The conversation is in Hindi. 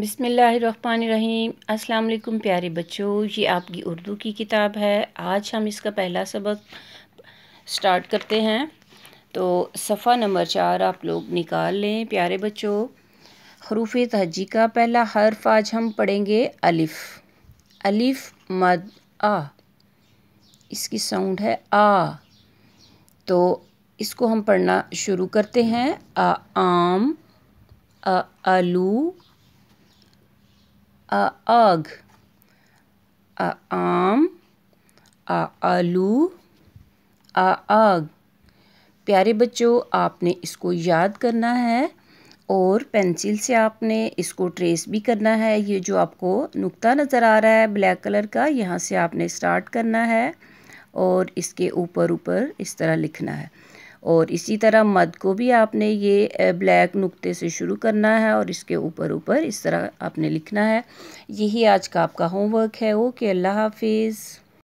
बिसमीम अस्सलाम प्यारे बच्चों ये आपकी उर्दू की किताब है आज हम इसका पहला सबक स्टार्ट करते हैं तो सफ़ा नंबर चार आप लोग निकाल लें प्यारे बच्चों हरूफ तहजी का पहला हर्फ आज हम पढ़ेंगे अलिफ़ अलिफ़ मद आ इसकी साउंड है आ तो इसको हम पढ़ना शुरू करते हैं आ आम आ आलू a ug, a आम आ आलू आ आग प्यारे बच्चों आपने इसको याद करना है और पेंसिल से आपने इसको ट्रेस भी करना है ये जो आपको नुक्ता नज़र आ रहा है ब्लैक कलर का यहाँ से आपने स्टार्ट करना है और इसके ऊपर ऊपर इस तरह लिखना है और इसी तरह मध को भी आपने ये ब्लैक नुक्ते से शुरू करना है और इसके ऊपर ऊपर इस तरह आपने लिखना है यही आज का आपका होमवर्क है ओके अल्लाह हाफिज़